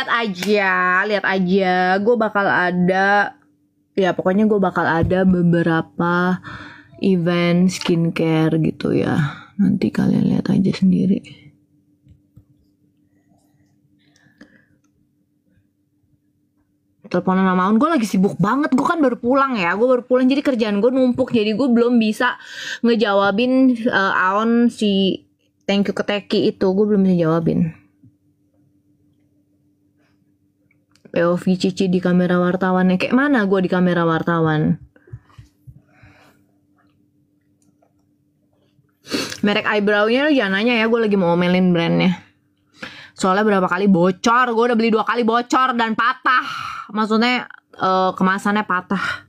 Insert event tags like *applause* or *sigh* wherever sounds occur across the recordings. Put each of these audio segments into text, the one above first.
lihat aja lihat aja gue bakal ada ya pokoknya gue bakal ada beberapa event skincare gitu ya nanti kalian lihat aja sendiri teleponan sama Aun gue lagi sibuk banget gue kan baru pulang ya gue baru pulang jadi kerjaan gue numpuk jadi gue belum bisa ngejawabin uh, eh, Aun si thank you ke Teki itu gue belum bisa jawabin POV Cici di kamera wartawan kayak mana gue di kamera wartawan merek eyebrownya lu jangan nanya ya gue lagi mau omelin brandnya soalnya berapa kali bocor gue udah beli dua kali bocor dan patah maksudnya uh, kemasannya patah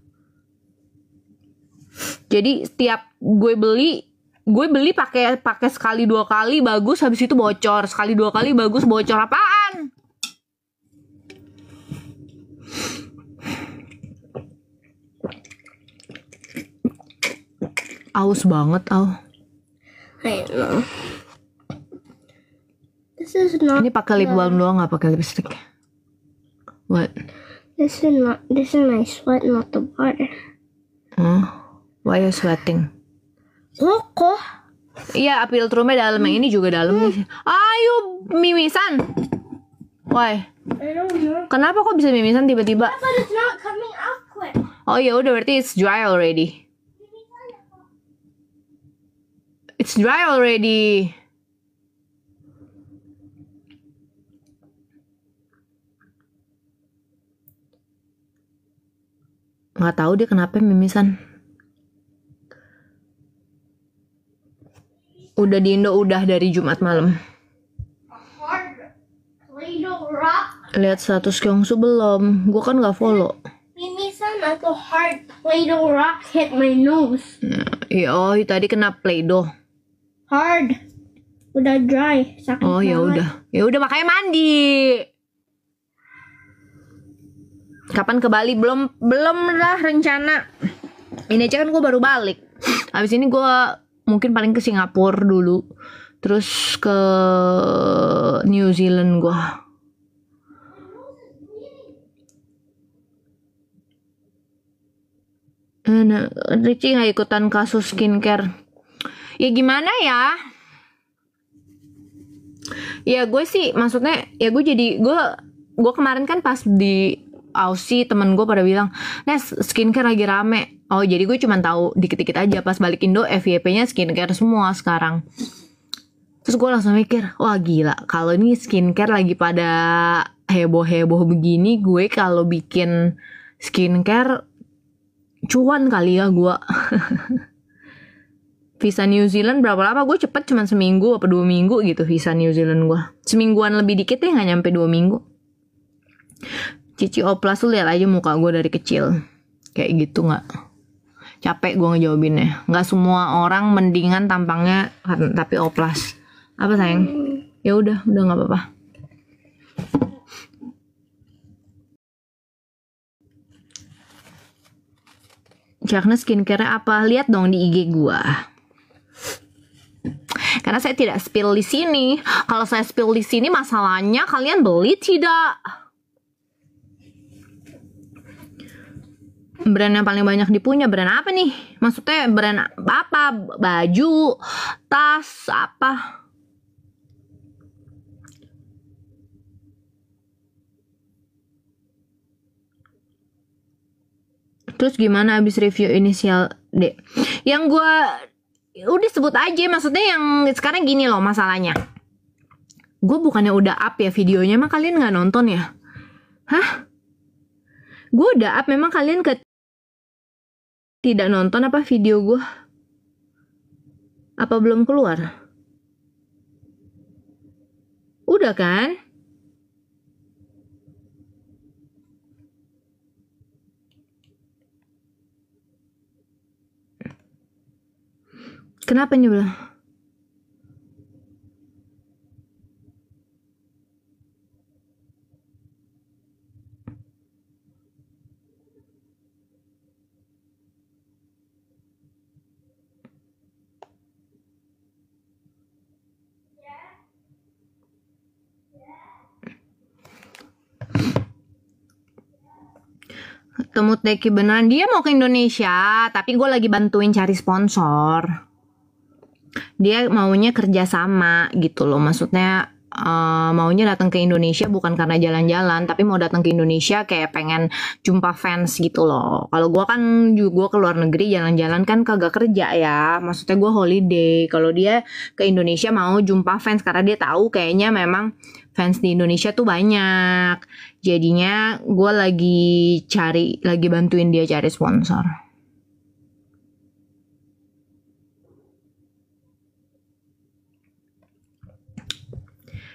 jadi setiap gue beli gue beli pakai pakai sekali dua kali bagus habis itu bocor sekali dua kali bagus bocor apaan aus banget au I know this is not ini pakai lip balm doang nggak pakai lipstick what this is not this is my sweat not the water hmm why you sweating Kok? Iya, filtrumnya dalam yang ini juga dalam nih. Ayo mimisan. Why? Kenapa kok bisa mimisan tiba-tiba? Oh ya udah berarti it's dry already. It's dry already. Nggak tahu dia kenapa mimisan. Udah di Indo udah dari Jumat malam. Lihat status Kyungsu belum? Gue kan nggak follow. Mimisan atau hard Play-Doh rock hit my nose. Nah, iya, oh, tadi kena Play-Doh hard udah dry sakit oh ya udah ya udah makanya mandi kapan ke Bali belum belum lah rencana ini aja kan gue baru balik habis ini gue mungkin paling ke Singapura dulu terus ke New Zealand gue eh, Nah, Ricci nggak ikutan kasus skincare ya gimana ya ya gue sih maksudnya ya gue jadi gue gue kemarin kan pas di Aussie temen gue pada bilang Nes skincare lagi rame Oh jadi gue cuma tahu dikit-dikit aja Pas balik Indo FYP nya skincare semua sekarang Terus gue langsung mikir Wah gila kalau ini skincare lagi pada heboh-heboh begini Gue kalau bikin skincare cuan kali ya gue *laughs* visa New Zealand berapa lama gue cepet cuman seminggu apa dua minggu gitu visa New Zealand gue semingguan lebih dikit ya nggak nyampe dua minggu Cici Oplas tuh liat aja muka gue dari kecil kayak gitu nggak capek gue ngejawabinnya nggak semua orang mendingan tampangnya kan, tapi oplas apa sayang ya udah udah nggak apa-apa Cakna skincare apa? Lihat dong di IG gue? Karena saya tidak spill di sini. Kalau saya spill di sini masalahnya kalian beli tidak? Brand yang paling banyak dipunya brand apa nih? Maksudnya brand apa? Baju, tas, apa? Terus gimana abis review inisial D? Yang gue Ya udah sebut aja maksudnya yang sekarang gini loh masalahnya gue bukannya udah up ya videonya emang kalian nggak nonton ya hah gue udah up memang kalian ke tidak nonton apa video gue apa belum keluar udah kan Kenapa nyebelah? Temut Deki beneran dia mau ke Indonesia tapi gue lagi bantuin cari sponsor dia maunya kerja sama gitu loh maksudnya uh, maunya datang ke Indonesia bukan karena jalan-jalan tapi mau datang ke Indonesia kayak pengen jumpa fans gitu loh kalau gue kan juga gue ke luar negeri jalan-jalan kan kagak kerja ya maksudnya gue holiday kalau dia ke Indonesia mau jumpa fans karena dia tahu kayaknya memang fans di Indonesia tuh banyak jadinya gue lagi cari lagi bantuin dia cari sponsor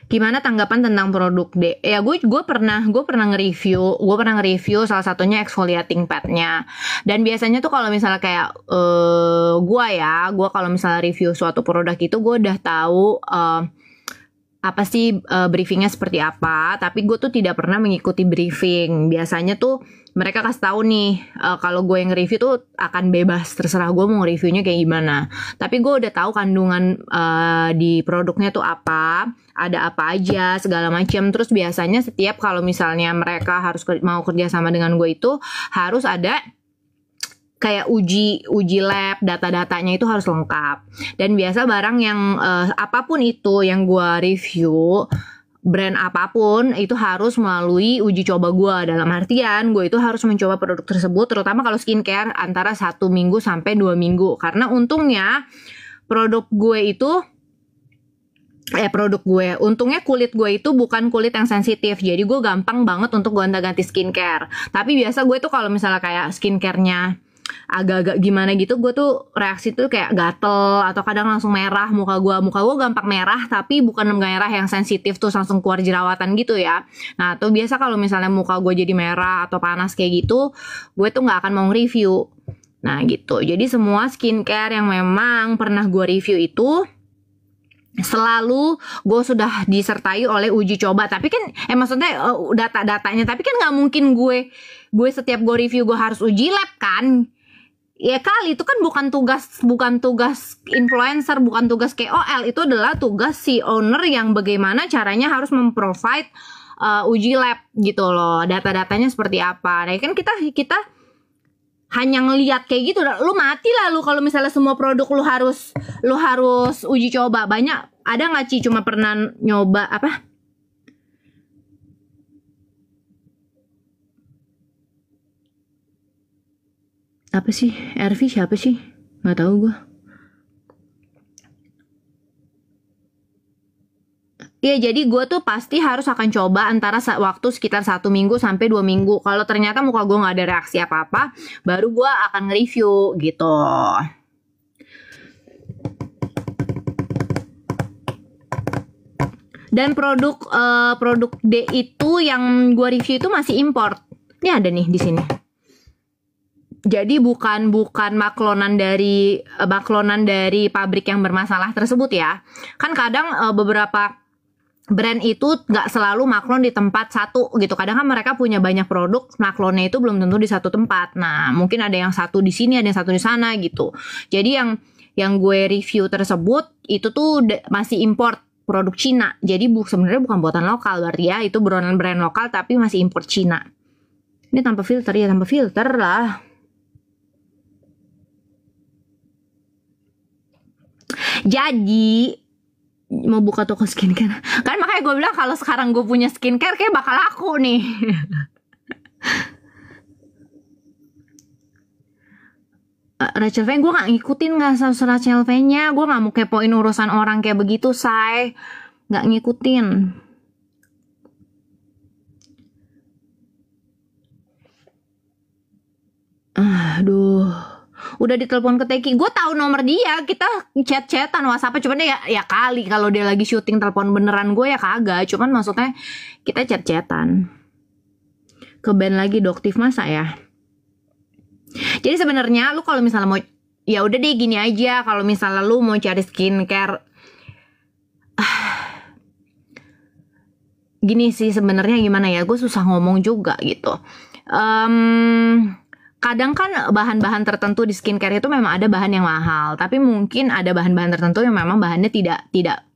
gimana tanggapan tentang produk D? Ya gue gue pernah gue pernah nge-review, gue pernah nge-review salah satunya exfoliating padnya. Dan biasanya tuh kalau misalnya kayak uh, eh, gue ya, gue kalau misalnya review suatu produk itu gue udah tahu uh, apa sih uh, briefingnya seperti apa tapi gue tuh tidak pernah mengikuti briefing biasanya tuh mereka kasih tahu nih uh, kalau gue yang review tuh akan bebas terserah gue mau reviewnya kayak gimana tapi gue udah tahu kandungan uh, di produknya tuh apa ada apa aja segala macam terus biasanya setiap kalau misalnya mereka harus mau kerja sama dengan gue itu harus ada kayak uji uji lab data-datanya itu harus lengkap dan biasa barang yang uh, apapun itu yang gue review brand apapun itu harus melalui uji coba gue dalam artian gue itu harus mencoba produk tersebut terutama kalau skincare antara satu minggu sampai dua minggu karena untungnya produk gue itu eh produk gue untungnya kulit gue itu bukan kulit yang sensitif jadi gue gampang banget untuk gonta-ganti skincare tapi biasa gue tuh kalau misalnya kayak skincarenya agak-agak gimana gitu gue tuh reaksi tuh kayak gatel atau kadang langsung merah muka gue muka gue gampang merah tapi bukan merah yang sensitif tuh langsung keluar jerawatan gitu ya nah tuh biasa kalau misalnya muka gue jadi merah atau panas kayak gitu gue tuh nggak akan mau review nah gitu jadi semua skincare yang memang pernah gue review itu selalu gue sudah disertai oleh uji coba tapi kan eh maksudnya eh, data-datanya tapi kan nggak mungkin gue gue setiap gue review gue harus uji lab kan ya kali itu kan bukan tugas bukan tugas influencer bukan tugas KOL itu adalah tugas si owner yang bagaimana caranya harus memprovide uh, uji lab gitu loh data-datanya seperti apa nah kan kita kita hanya ngelihat kayak gitu lu mati lah lu kalau misalnya semua produk lu harus lu harus uji coba banyak ada nggak sih cuma pernah nyoba apa apa sih? RV? siapa sih? Gak tau gue. Ya jadi gue tuh pasti harus akan coba antara waktu sekitar satu minggu sampai dua minggu. Kalau ternyata muka gue gak ada reaksi apa-apa, baru gue akan nge-review gitu. Dan produk uh, produk D itu yang gue review itu masih import. Ini ada nih di sini jadi bukan bukan maklonan dari eh, maklonan dari pabrik yang bermasalah tersebut ya kan kadang uh, beberapa brand itu nggak selalu maklon di tempat satu gitu kadang kan mereka punya banyak produk maklonnya itu belum tentu di satu tempat nah mungkin ada yang satu di sini ada yang satu di sana gitu jadi yang yang gue review tersebut itu tuh masih import produk Cina jadi bu sebenarnya bukan buatan lokal berarti ya itu brand brand lokal tapi masih import Cina ini tanpa filter ya tanpa filter lah Jadi mau buka toko skincare kan makanya gue bilang kalau sekarang gue punya skincare kayak bakal laku nih *laughs* eh, Rachel V gue gak ngikutin gak sama Rachel V nya gue gak mau kepoin urusan orang kayak begitu say gak ngikutin *sighs* aduh udah ditelepon ke Teki gue tahu nomor dia kita chat chatan WhatsApp cuman ya, ya kali kalau dia lagi syuting telepon beneran gue ya kagak cuman maksudnya kita chat chatan ke band lagi doktif masa ya jadi sebenarnya lu kalau misalnya mau ya udah deh gini aja kalau misalnya lu mau cari skincare *sighs* gini sih sebenarnya gimana ya gue susah ngomong juga gitu um, kadang kan bahan-bahan tertentu di skincare itu memang ada bahan yang mahal, tapi mungkin ada bahan-bahan tertentu yang memang bahannya tidak tidak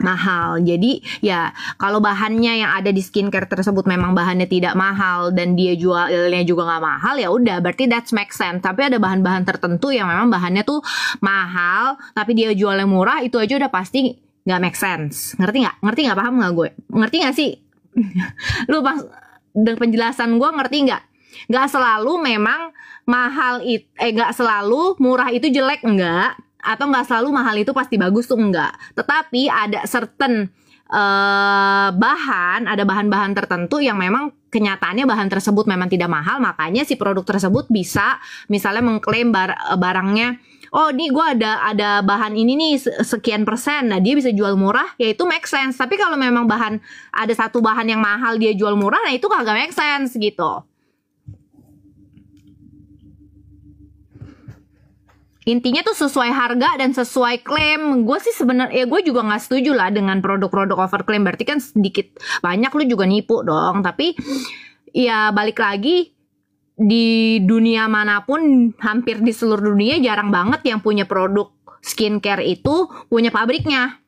mahal. Jadi ya kalau bahannya yang ada di skincare tersebut memang bahannya tidak mahal dan dia jualnya juga nggak mahal ya udah berarti that's make sense. Tapi ada bahan-bahan tertentu yang memang bahannya tuh mahal tapi dia jualnya murah itu aja udah pasti nggak make sense. Ngerti nggak? Ngerti nggak paham nggak gue? Ngerti nggak sih? *laughs* Lu pas dengan penjelasan gue ngerti nggak? nggak selalu memang mahal itu eh nggak selalu murah itu jelek enggak atau nggak selalu mahal itu pasti bagus tuh enggak tetapi ada certain eh, bahan ada bahan-bahan tertentu yang memang kenyataannya bahan tersebut memang tidak mahal makanya si produk tersebut bisa misalnya mengklaim bar eh, barangnya oh ini gue ada ada bahan ini nih sekian persen nah dia bisa jual murah yaitu itu make sense tapi kalau memang bahan ada satu bahan yang mahal dia jual murah nah itu kagak make sense gitu intinya tuh sesuai harga dan sesuai klaim gue sih sebenarnya ya gue juga nggak setuju lah dengan produk-produk overklaim berarti kan sedikit banyak lu juga nipu dong tapi ya balik lagi di dunia manapun hampir di seluruh dunia jarang banget yang punya produk skincare itu punya pabriknya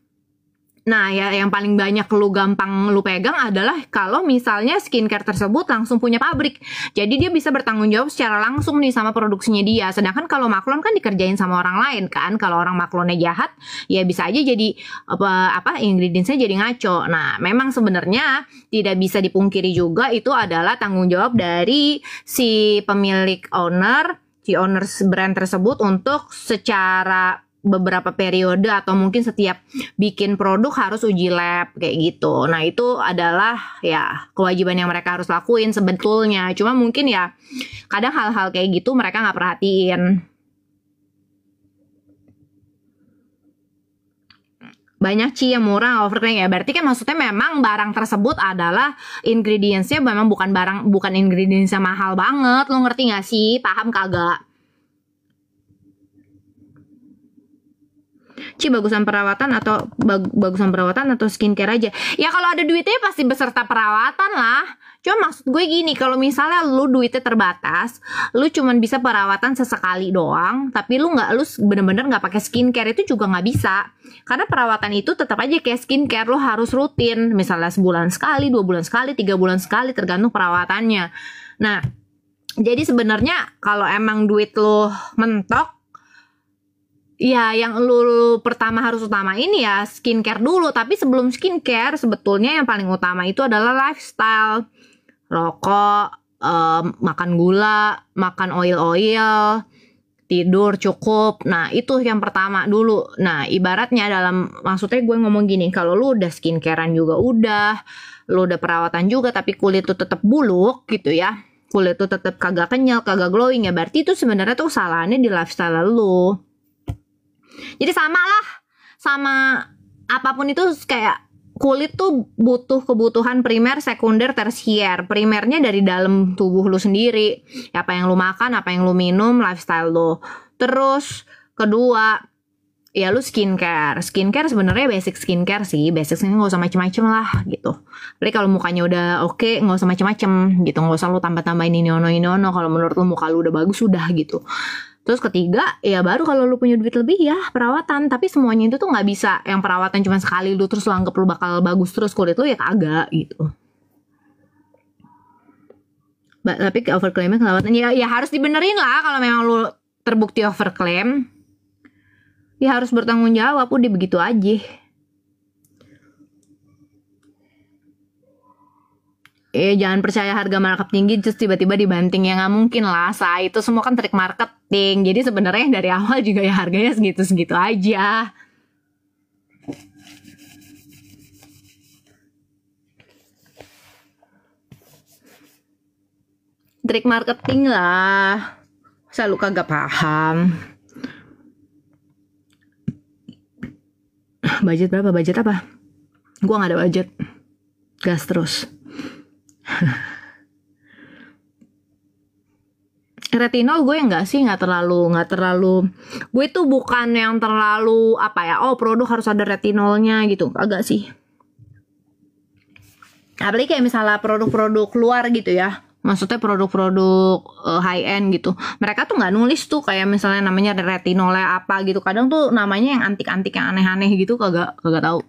Nah, ya yang paling banyak lu gampang lu pegang adalah kalau misalnya skincare tersebut langsung punya pabrik. Jadi dia bisa bertanggung jawab secara langsung nih sama produksinya dia. Sedangkan kalau maklon kan dikerjain sama orang lain kan. Kalau orang maklonnya jahat, ya bisa aja jadi apa apa ingredientsnya jadi ngaco. Nah, memang sebenarnya tidak bisa dipungkiri juga itu adalah tanggung jawab dari si pemilik owner si owner brand tersebut untuk secara beberapa periode atau mungkin setiap bikin produk harus uji lab kayak gitu. Nah, itu adalah ya kewajiban yang mereka harus lakuin sebetulnya. Cuma mungkin ya kadang hal-hal kayak gitu mereka nggak perhatiin. banyak ci yang murah overcooking ya berarti kan maksudnya memang barang tersebut adalah ingredientsnya memang bukan barang bukan ingredientsnya mahal banget lo ngerti gak sih paham kagak Ci bagusan perawatan atau bag, bagusan perawatan atau skincare aja. Ya kalau ada duitnya pasti beserta perawatan lah. Cuma maksud gue gini, kalau misalnya lu duitnya terbatas, lu cuman bisa perawatan sesekali doang, tapi lu nggak lu bener-bener nggak pakai skincare itu juga nggak bisa. Karena perawatan itu tetap aja kayak skincare, lu harus rutin, misalnya sebulan sekali, dua bulan sekali, tiga bulan sekali, tergantung perawatannya. Nah, jadi sebenarnya kalau emang duit lo mentok ya yang lu pertama harus utama ini ya skincare dulu tapi sebelum skincare sebetulnya yang paling utama itu adalah lifestyle rokok um, makan gula makan oil oil tidur cukup nah itu yang pertama dulu nah ibaratnya dalam maksudnya gue ngomong gini kalau lu udah skincarean juga udah lu udah perawatan juga tapi kulit tuh tetap buluk gitu ya kulit tuh tetap kagak kenyal kagak glowing ya berarti itu sebenarnya tuh kesalahannya di lifestyle lu jadi sama lah sama apapun itu kayak kulit tuh butuh kebutuhan primer, sekunder, tersier. Primernya dari dalam tubuh lu sendiri. Ya, apa yang lu makan, apa yang lu minum, lifestyle lu. Terus kedua, ya lu skincare skincare sebenarnya basic skincare sih basic skincare nggak usah macem-macem lah gitu tapi kalau mukanya udah oke okay, nggak usah macem-macem gitu Gak usah lu tambah-tambahin ini ono ini ono kalau menurut lu muka lu udah bagus udah gitu Terus ketiga, ya baru kalau lu punya duit lebih ya perawatan. Tapi semuanya itu tuh nggak bisa yang perawatan cuma sekali lu terus lu anggap lu bakal bagus terus kulit lu ya kagak gitu. Ba tapi overclaimnya kelewatan. Ya, ya harus dibenerin lah kalau memang lu terbukti overclaim. Ya harus bertanggung jawab udah begitu aja. eh jangan percaya harga markup tinggi terus tiba-tiba dibanting ya nggak mungkin lah saya itu semua kan trik marketing jadi sebenarnya dari awal juga ya harganya segitu segitu aja trik marketing lah saya luka gak paham budget berapa budget apa gua nggak ada budget gas terus *laughs* retinol gue nggak sih nggak terlalu nggak terlalu gue tuh bukan yang terlalu apa ya oh produk harus ada retinolnya gitu agak sih apalagi kayak misalnya produk-produk luar gitu ya maksudnya produk-produk uh, eh, high end gitu mereka tuh nggak nulis tuh kayak misalnya namanya retinolnya apa gitu kadang tuh namanya yang antik-antik yang aneh-aneh gitu kagak kagak tahu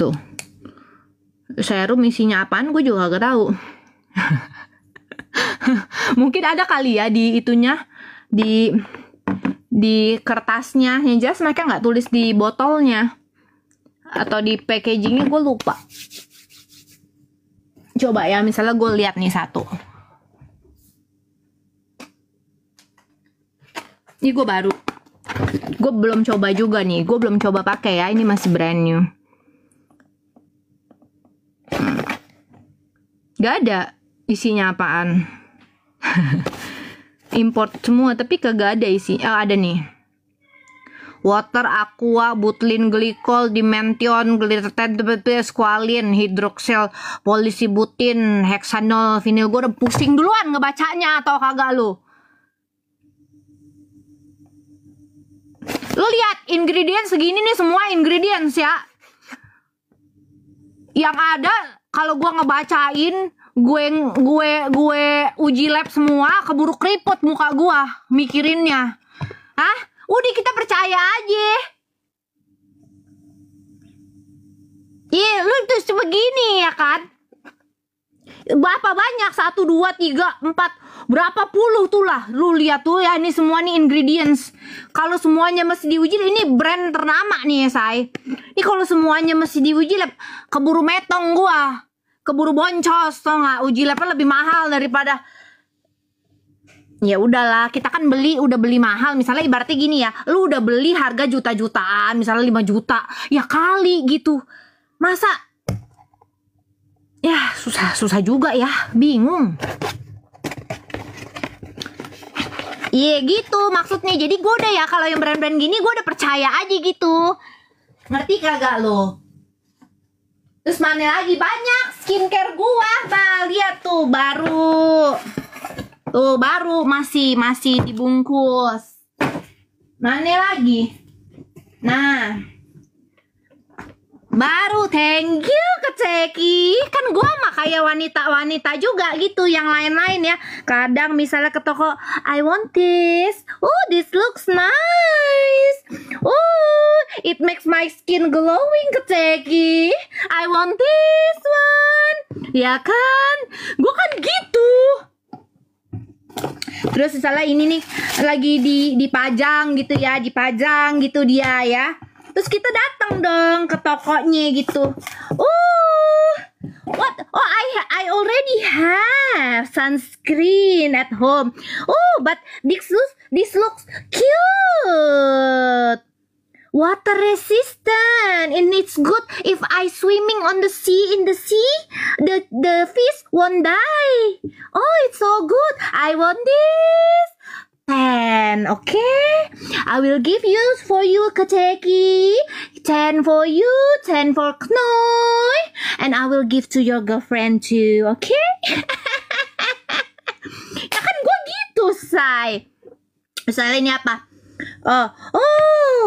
Tuh. Gitu. Serum isinya apaan gue juga gak tau *laughs* Mungkin ada kali ya di itunya di di kertasnya. Yang jelas mereka nggak tulis di botolnya atau di packagingnya gue lupa. Coba ya, misalnya gue lihat nih satu. Ini gue baru. Gue belum coba juga nih. Gue belum coba pakai ya. Ini masih brand new. Gak ada isinya apaan. Import semua, tapi kagak ada isi. Oh, ada nih. Water, aqua, butlin, glycol dimention, glirten, squalin, hidroksel, polisibutin, hexanol vinyl Gue udah pusing duluan ngebacanya atau kagak lu. Lu lihat ingredient segini nih semua ingredients ya yang ada kalau gue ngebacain gue gue gue uji lab semua keburu keriput muka gue mikirinnya ah udah kita percaya aja Iya, lu tuh sebegini ya kan? berapa banyak satu dua tiga empat berapa puluh tuh lah lu lihat tuh ya ini semua nih ingredients kalau semuanya mesti diuji ini brand ternama nih ya say ini kalau semuanya mesti diuji lab keburu metong gua keburu boncos tau nggak uji labnya lebih mahal daripada ya udahlah kita kan beli udah beli mahal misalnya ibaratnya gini ya lu udah beli harga juta jutaan misalnya 5 juta ya kali gitu masa Ya, susah susah juga ya, bingung. Iya yeah, gitu maksudnya. Jadi gue udah ya kalau yang brand-brand gini gue udah percaya aja gitu. Ngerti kagak lo? Terus mana lagi banyak skincare gua, bah lihat tuh baru. Tuh baru masih masih dibungkus. Mana lagi? Nah, baru thank you ke Ceki kan gue mah kayak wanita-wanita juga gitu yang lain-lain ya kadang misalnya ke toko I want this oh this looks nice oh it makes my skin glowing ke Ceki I want this one ya kan gue kan gitu Terus misalnya ini nih lagi di dipajang gitu ya, dipajang gitu dia ya terus kita datang dong ke tokonya gitu uh what oh I I already have sunscreen at home oh but this looks this looks cute water resistant and it's good if I swimming on the sea in the sea the the fish won't die oh it's so good I want this 10 okay I will give you for you Kateki 10 for you 10 for Knoy and I will give to your girlfriend too okay *laughs* ya kan gue gitu say misalnya ini apa oh oh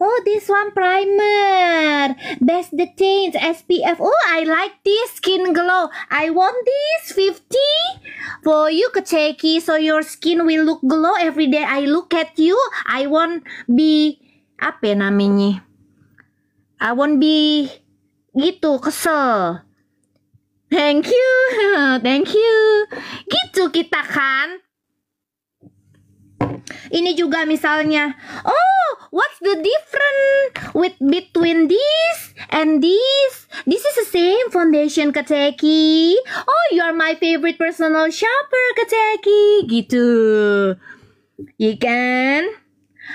Oh, this one primer. Best the change SPF. Oh, I like this skin glow. I want this 50 for you keceki so your skin will look glow every day I look at you. I want be apa namanya? I want be gitu kesel. Thank you, *laughs* thank you. Gitu kita kan. Ini juga misalnya, oh, what's the difference with between this and this? This is the same foundation, Kateki. Oh, you are my favorite personal shopper, Kateki. Gitu. You iya can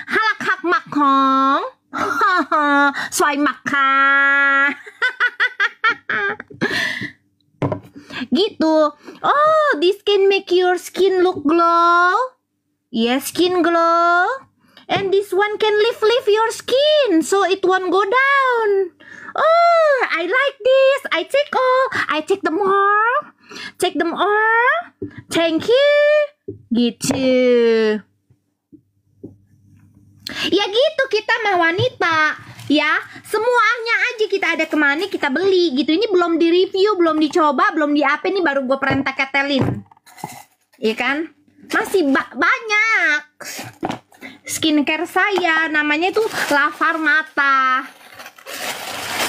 Halak hak makhong. Swai *laughs* maka. *laughs* gitu. Oh, this can make your skin look glow. Yes, iya, skin glow. And this one can lift lift your skin so it won't go down. Oh, I like this. I take all. I take them all. Take them all. Thank you. Gitu. Ya gitu kita mah wanita ya semuanya aja kita ada kemana kita beli gitu ini belum di review, belum dicoba belum di apa nih baru gue perintah ketelin iya kan masih ba banyak skincare saya namanya itu lavar mata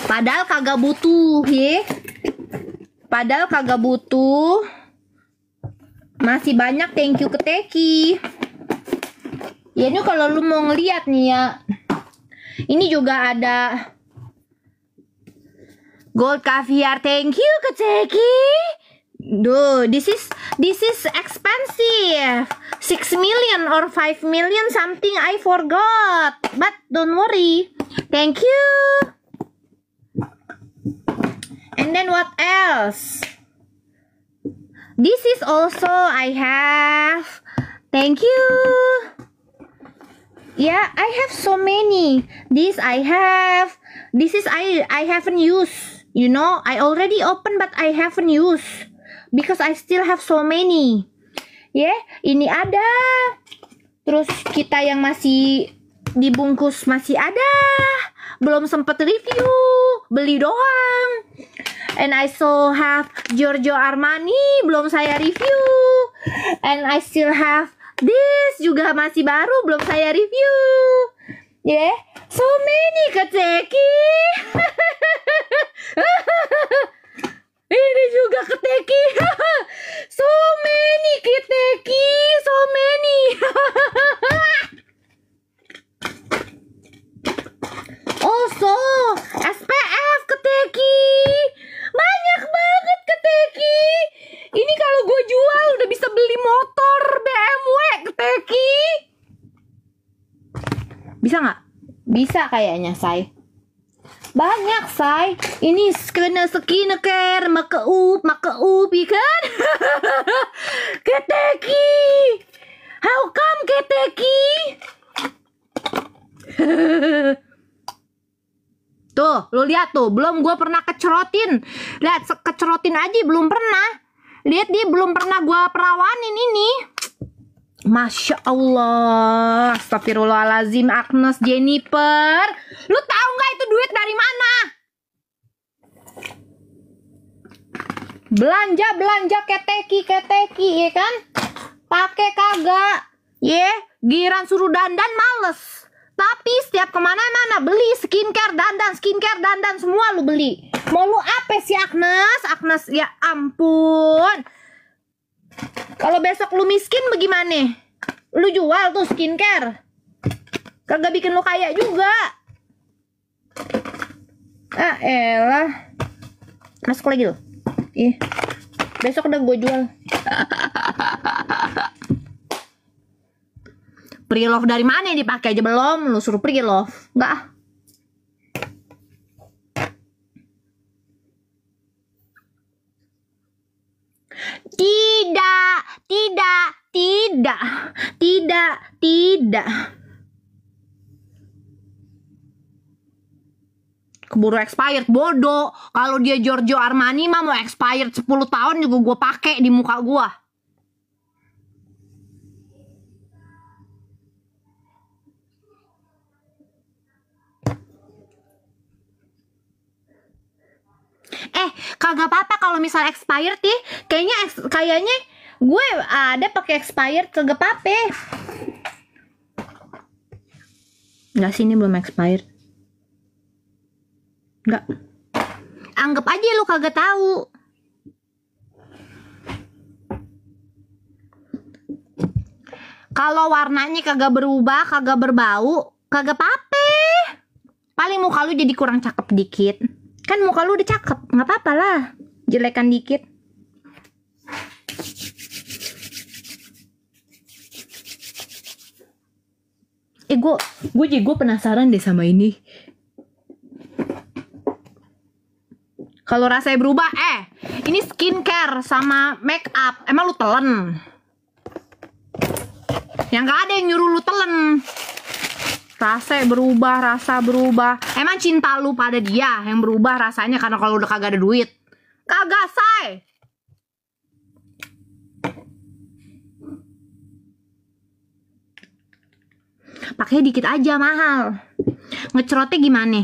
padahal kagak butuh ya padahal kagak butuh masih banyak thank you ke teki ya ini kalau lu mau ngeliat nih ya ini juga ada gold caviar thank you ke teki Duh, this is this is expensive. 6 million or 5 million something I forgot. But don't worry. Thank you. And then what else? This is also I have. Thank you. Yeah, I have so many. This I have. This is I I haven't used. You know, I already open but I haven't used because I still have so many. Ya, yeah, ini ada. Terus kita yang masih dibungkus masih ada. Belum sempat review, beli doang. And I still have Giorgio Armani, belum saya review. And I still have this juga masih baru, belum saya review. Yeah, so many Katseki. *laughs* Ini juga keteki. *laughs* so many keteki, so many. *laughs* also, SPF keteki. Banyak banget keteki. Ini kalau gue jual udah bisa beli motor BMW keteki. Bisa nggak? Bisa kayaknya, say. Banyak, say. Ini kena care make up, make up, ya kan? *laughs* Keteki. How come Keteki? *laughs* tuh, lu lihat tuh, belum gue pernah kecerotin. Lihat, kecerotin aja belum pernah. Lihat dia belum pernah gue perawanin ini. Masya Allah, Astagfirullahaladzim Agnes, Jennifer, lu tahu nggak itu duit dari mana? Belanja, belanja, keteki, keteki, ya kan? Pakai kagak, ya? Yeah. Giran suruh dandan males, tapi setiap kemana-mana beli skincare dandan, skincare dandan semua lu beli. Mau lu apa sih Agnes? Agnes, ya ampun. Kalau besok lu miskin bagaimana? Lu jual tuh skincare. Kagak bikin lu kaya juga. Ah, elah. Masuk lagi lo. Ih. Besok udah gue jual. *laughs* Pre-love dari mana dipakai aja belum? Lu suruh pre-love. Enggak ah. Tidak, tidak, tidak, tidak, tidak. Keburu expired, bodoh. Kalau dia Giorgio Armani mah mau expired 10 tahun juga gue pakai di muka gue. kagak apa-apa kalau misal expired sih kayaknya kayaknya gue ada pakai expired kagak apa-apa nggak sih ini belum expired nggak anggap aja lu kagak tahu kalau warnanya kagak berubah kagak berbau kagak pape paling muka lu jadi kurang cakep dikit kan muka lu udah cakep nggak apa-apa lah jelekan dikit eh gue gue jadi gue penasaran deh sama ini kalau rasanya berubah eh ini skincare sama make up emang lu telan? yang gak ada yang nyuruh lu telan rasa berubah rasa berubah emang cinta lu pada dia yang berubah rasanya karena kalau udah kagak ada duit kagak say pakai dikit aja mahal ngecerotnya gimana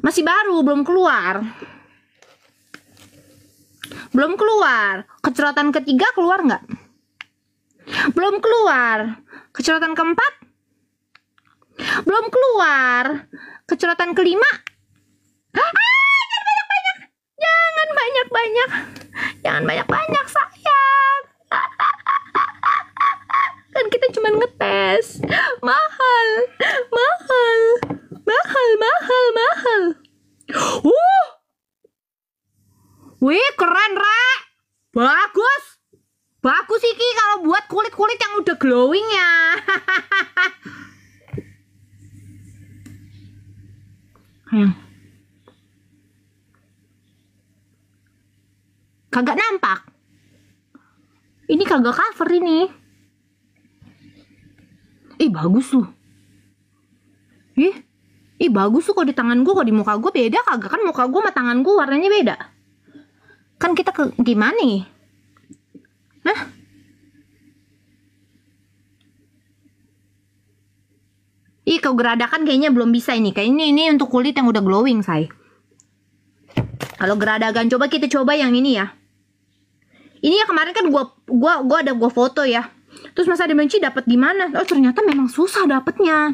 masih baru belum keluar belum keluar kecerotan ketiga keluar nggak belum keluar Kecerotan keempat belum keluar. Kecerotan kelima. Ah, jangan banyak-banyak. Jangan banyak-banyak. Jangan banyak-banyak, sayang. Kan kita cuma ngetes. Mahal. Mahal. Mahal, mahal, mahal. Uh. Wih, keren, Rek. Bagus. Bagus sih Ki kalau buat kulit-kulit yang udah glowing ya. Kagak nampak. Ini kagak cover ini. Ih bagus loh. Ih, ih bagus tuh kalau di tangan gua, kalau di muka gua beda kagak kan muka gua sama tangan gua warnanya beda. Kan kita ke gimana nih? Nah. Ih, kau geradakan kayaknya belum bisa ini. Kayaknya ini, ini untuk kulit yang udah glowing, say. Kalau geradakan, coba kita coba yang ini ya. Ini ya kemarin kan gua gua gua ada gua foto ya. Terus masa ada benci dapat di mana? Oh, ternyata memang susah dapetnya.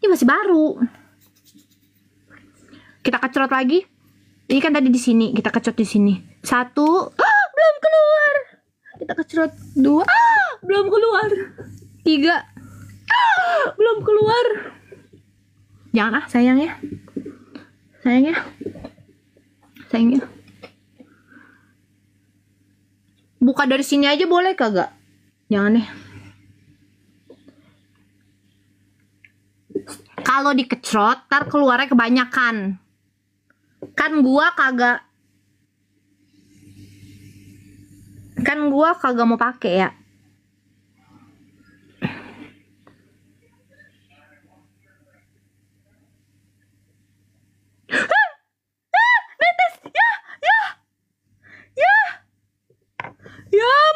Ini masih baru. Kita kecrot lagi. Ini kan tadi di sini, kita kecrot di sini. Satu. Ah! kita kecerut dua ah, belum keluar tiga ah, belum keluar jangan ah sayang ya sayang ya sayang ya buka dari sini aja boleh kagak jangan deh kalau dikecrot ntar keluarnya kebanyakan kan gua kagak kan gue kagak mau pakai ya Netes, ya. ya! ya! ya!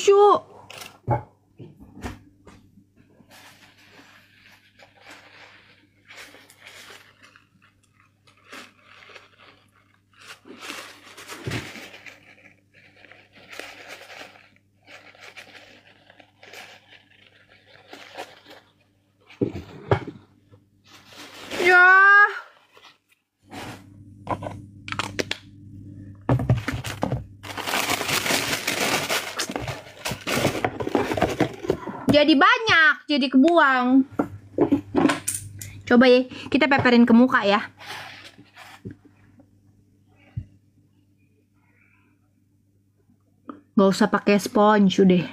しょ jadi banyak, jadi kebuang. Coba ya, kita peperin ke muka ya. Gak usah pakai sponge udah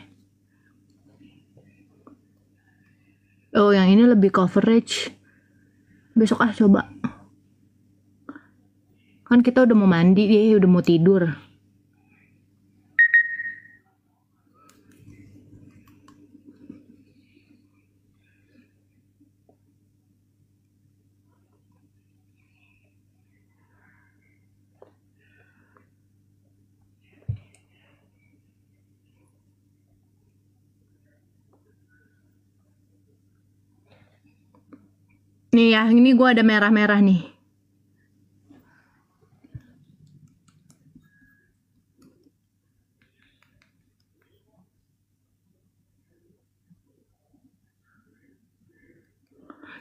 Oh, yang ini lebih coverage. Besok ah coba. Kan kita udah mau mandi deh, udah mau tidur. Nih ya, ini gue ada merah-merah nih.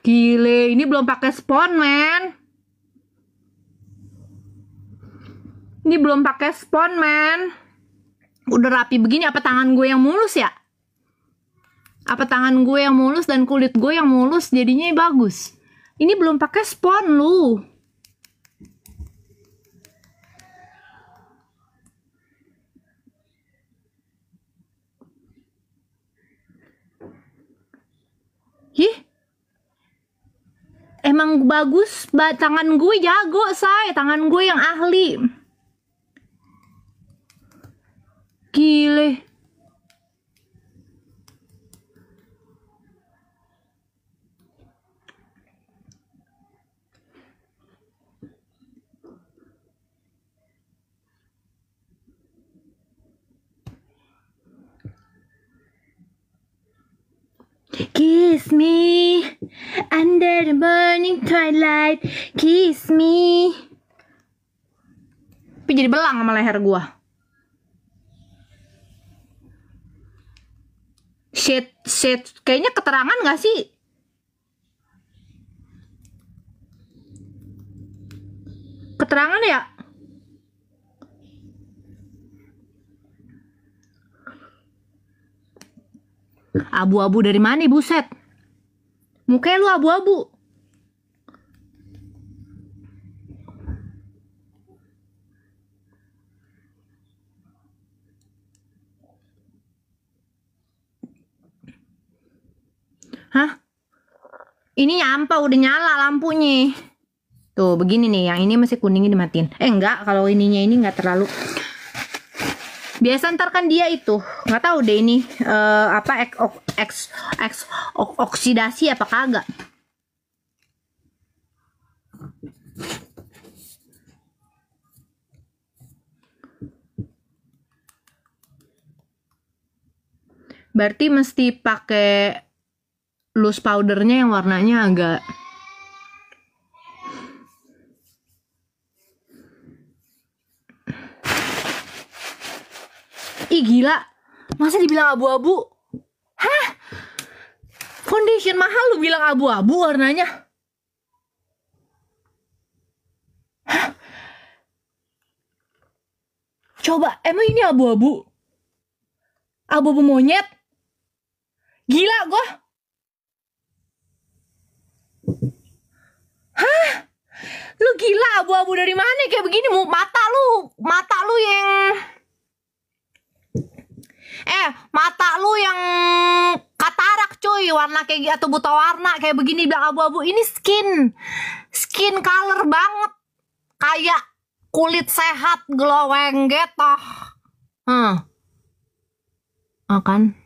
Gile, ini belum pakai spon, men. Ini belum pakai spon, men. Udah rapi begini, apa tangan gue yang mulus ya? Apa tangan gue yang mulus dan kulit gue yang mulus jadinya bagus? Ini belum pakai spon lu. Ih. Emang bagus ba tangan gue jago, say. Tangan gue yang ahli. Gile. Kiss me under the morning twilight. Kiss me. Tapi jadi belang sama leher gua. Shit, shit. Kayaknya keterangan gak sih? Keterangan ya? Abu-abu dari mana buset? Mukanya lu abu-abu. Hah? Ini nyampe udah nyala lampunya. Tuh, begini nih. Yang ini masih kuningnya dimatiin. Eh, enggak. Kalau ininya ini enggak terlalu biasa ntar kan dia itu nggak tahu deh ini uh, apa ek, ok, eks, eks, ok, oksidasi apa kagak berarti mesti pakai loose powdernya yang warnanya agak gila masa dibilang abu-abu hah foundation mahal lu bilang abu-abu warnanya hah coba emang ini abu-abu abu-abu monyet gila gua hah lu gila abu-abu dari mana kayak begini mata lu mata lu yang Eh, mata lu yang katarak cuy, warna kayak atau gitu, buta warna kayak begini bilang abu-abu. Ini skin. Skin color banget. Kayak kulit sehat glowing gitu. Hmm. Akan.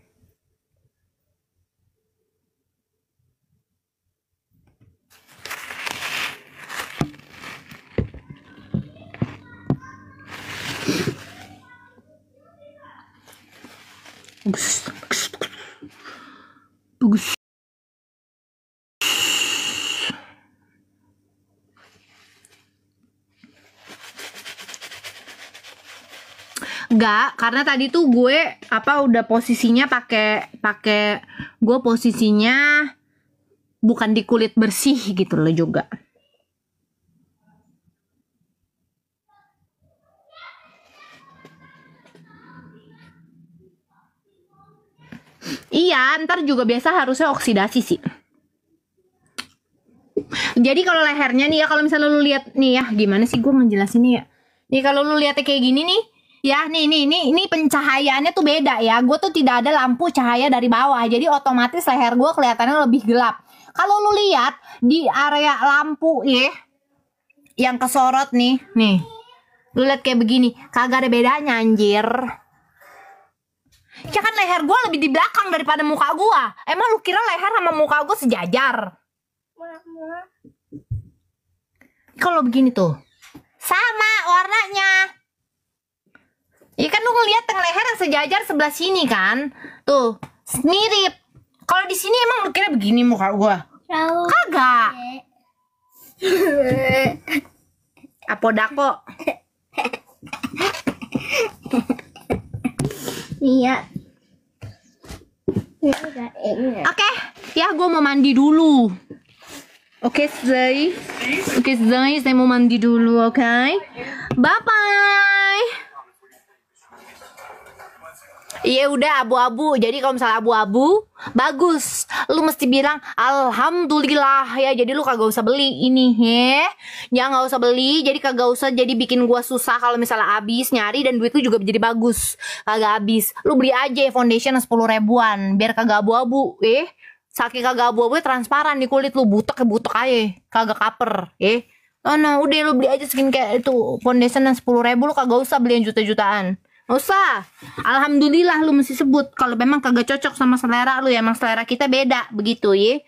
bagus Enggak, karena tadi tuh gue apa udah posisinya pakai pakai gue posisinya bukan di kulit bersih gitu loh juga. Iya, ntar juga biasa harusnya oksidasi sih. Jadi kalau lehernya nih ya, kalau misalnya lu lihat nih ya, gimana sih gue nih ya? Nih kalau lu lihatnya kayak gini nih, ya nih nih nih ini pencahayaannya tuh beda ya. Gue tuh tidak ada lampu cahaya dari bawah, jadi otomatis leher gue kelihatannya lebih gelap. Kalau lu lihat di area lampu ya, yang kesorot nih, nih, lu lihat kayak begini, kagak ada bedanya anjir ya kan leher gue lebih di belakang daripada muka gue emang lu kira leher sama muka gue sejajar kalau begini tuh sama warnanya Iya kan lu ngeliat yang leher yang sejajar sebelah sini kan tuh mirip kalau di sini emang lu kira begini muka gue? kagak *laughs* apodako Iya. Ya, ya. Oke, okay. ya gue mau mandi dulu. Oke, okay, Zai. Oke, okay, Zai, saya mau mandi dulu, oke? Okay? Bye-bye. Iya udah abu-abu. Jadi kalau misalnya abu-abu, bagus. Lu mesti bilang alhamdulillah ya. Jadi lu kagak usah beli ini ya. Ya nggak usah beli. Jadi kagak usah jadi bikin gua susah kalau misalnya habis nyari dan duit lu juga jadi bagus. Kagak habis. Lu beli aja foundation sepuluh ribuan biar kagak abu-abu eh. Saking kagak abu-abu transparan di kulit lu butek ke butek aja. Kagak kaper eh. Oh no, udah lu beli aja skincare itu foundation yang sepuluh ribu lu kagak usah beli yang juta-jutaan usah. Alhamdulillah lu mesti sebut kalau memang kagak cocok sama selera lu ya. Emang selera kita beda begitu ya.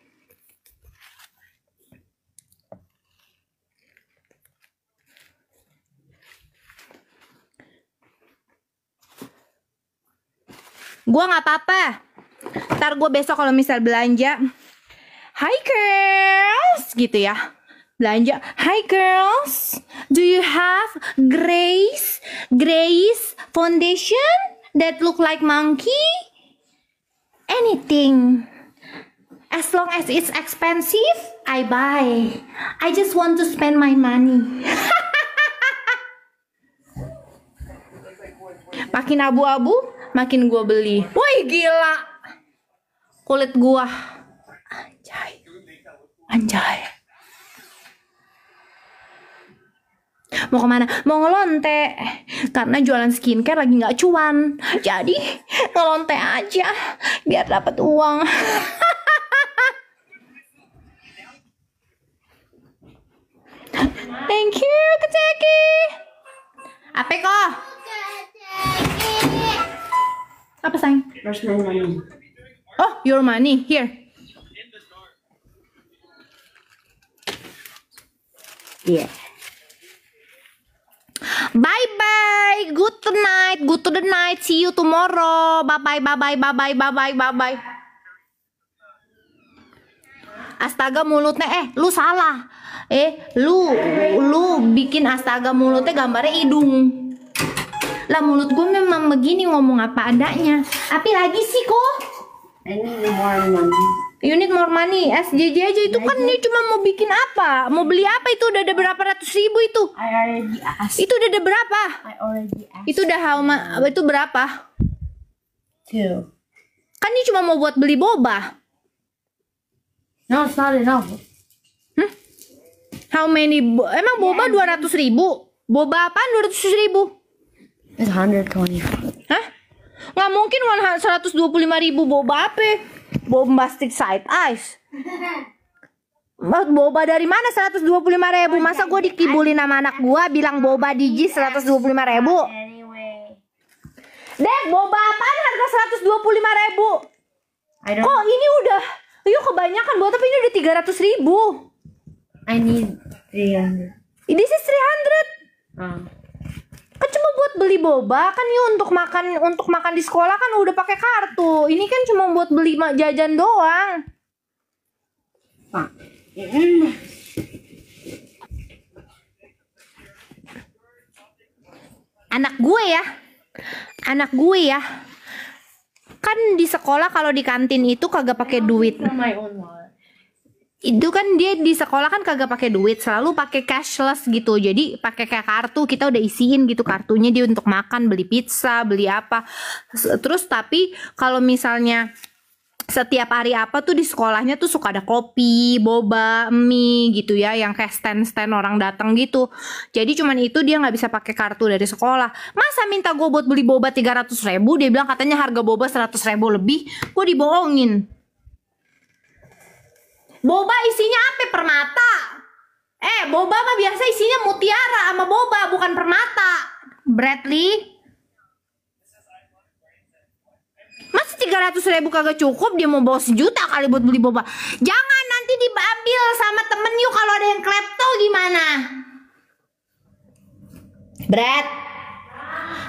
Gua nggak apa-apa. Ntar gue besok kalau misal belanja, hi girls gitu ya belanja. Hi girls, do you have Grace Grace foundation that look like monkey? Anything. As long as it's expensive, I buy. I just want to spend my money. *laughs* makin abu-abu, makin gue beli. Woi gila, kulit gue. Anjay, anjay. mau kemana mau ngelonte karena jualan skincare lagi nggak cuan jadi ngelonte aja biar dapat uang *laughs* Thank you, Keceki. Apa kok? Apa sayang? Oh, your money here. Yeah. Bye bye, good night, good to the night, see you tomorrow. Bye bye, bye bye, bye bye, bye bye, bye bye. Astaga mulutnya eh lu salah. Eh lu lu bikin astaga mulutnya gambarnya hidung. Lah mulut gue memang begini ngomong apa adanya. Tapi lagi sih kok. Ini You need more money. SJJ aja itu ya, kan ini cuma mau bikin apa? Mau beli apa itu udah ada berapa ratus ribu itu? I already asked. Itu udah ada berapa? I already asked. Itu udah how ma- itu berapa? Two. Kan ini cuma mau buat beli boba. No, it's not enough. Hmm? How many? Bo- Emang boba dua yeah, ratus ribu? Boba apaan dua ratus ribu? It's 120. Hah? Nggak mungkin 125 ribu boba apa? bombastic side eyes boba dari mana 125 ribu masa gue dikibulin sama anak gue bilang boba digi 125 ribu Dek, boba apaan harga 125 ribu? Kok ini udah, yuk kebanyakan buat tapi ini udah 300 ribu. I need 300. This is 300. Uh kan cuma buat beli boba kan ya untuk makan untuk makan di sekolah kan udah pakai kartu ini kan cuma buat beli jajan doang ya kan, anak gue ya anak gue ya kan di sekolah kalau di kantin itu kagak pakai duit itu kan dia di sekolah kan kagak pakai duit selalu pakai cashless gitu jadi pakai kayak kartu kita udah isiin gitu kartunya dia untuk makan beli pizza beli apa terus tapi kalau misalnya setiap hari apa tuh di sekolahnya tuh suka ada kopi, boba, mie gitu ya yang kayak stand-stand orang datang gitu. Jadi cuman itu dia nggak bisa pakai kartu dari sekolah. Masa minta gue buat beli boba tiga ratus ribu? Dia bilang katanya harga boba seratus ribu lebih. Gue dibohongin boba isinya apa permata eh boba mah biasa isinya mutiara sama boba bukan permata Bradley masih 300 ribu kagak cukup dia mau bawa sejuta kali buat beli boba Jangan nanti diambil sama temen yuk kalau ada yang klepto gimana Brad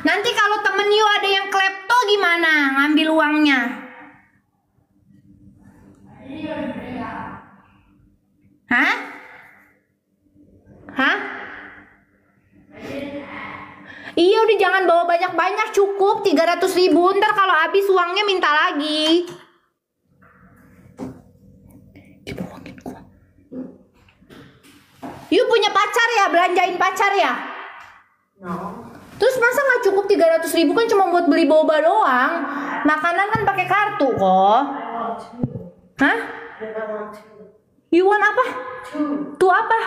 Nanti kalau temen yuk ada yang klepto gimana ngambil uangnya Hah? Hah? Iya udah jangan bawa banyak-banyak cukup 300 ribu ntar kalau habis uangnya minta lagi Yuk gua Yuk punya pacar ya belanjain pacar ya No Terus masa gak cukup 300 ribu kan cuma buat beli boba doang Makanan kan pakai kartu kok Hah? You want apa? Tuh apa?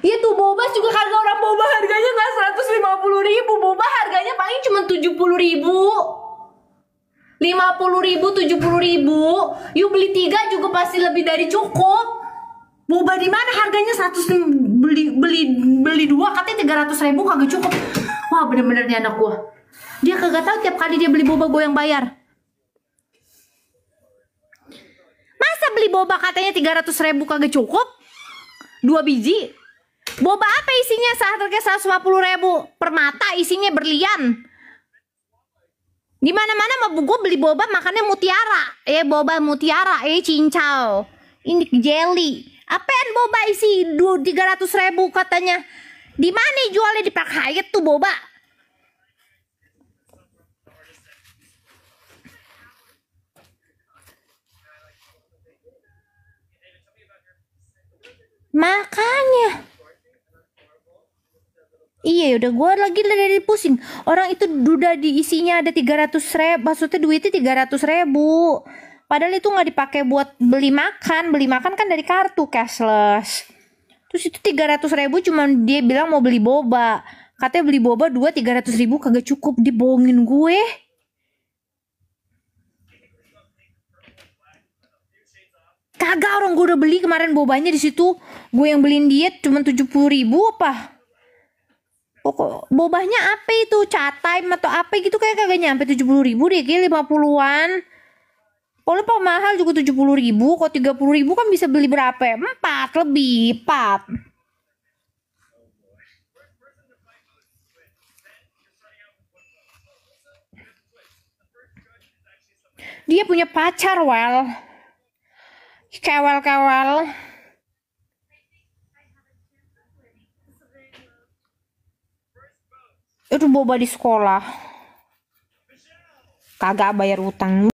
Iya tuh boba juga kagak orang boba harganya nggak seratus lima puluh ribu Boba harganya paling cuma tujuh puluh ribu lima puluh ribu, tujuh puluh ribu yuk beli tiga juga pasti lebih dari cukup Boba di mana harganya seratus beli beli beli dua katanya tiga ratus ribu kagak cukup. Wah bener-bener nih anak gua. Dia kagak tahu tiap kali dia beli boba gua yang bayar. Masa beli boba katanya 300 ribu kagak cukup? Dua biji? Boba apa isinya? harga 150 ribu per mata isinya berlian. Di mana mana mau gue beli boba makannya mutiara. Eh boba mutiara, eh cincau. Ini jelly. Apaan boba isi tiga 300 ribu katanya? Di mana jualnya di Park Hyatt tuh boba? Makanya. Iya udah gue lagi dari pusing Orang itu duda di isinya ada 300 ribu Maksudnya duitnya 300 ribu Padahal itu nggak dipakai buat beli makan Beli makan kan dari kartu cashless Terus itu 300 ribu cuma dia bilang mau beli boba Katanya beli boba dua tiga ratus ribu kagak cukup Dibohongin gue Kagak orang gue udah beli kemarin bobanya di situ. Gue yang beliin diet cuma tujuh puluh ribu apa? Pokok bobanya apa itu? Catai atau apa gitu kayak kagak nyampe tujuh puluh ribu deh, kayak lima puluhan. Kalau pak mahal juga tujuh puluh ribu, kok tiga puluh ribu kan bisa beli berapa? Ya? Empat lebih, empat. Dia punya pacar, well kawal-kawal itu boba di sekolah kagak bayar utang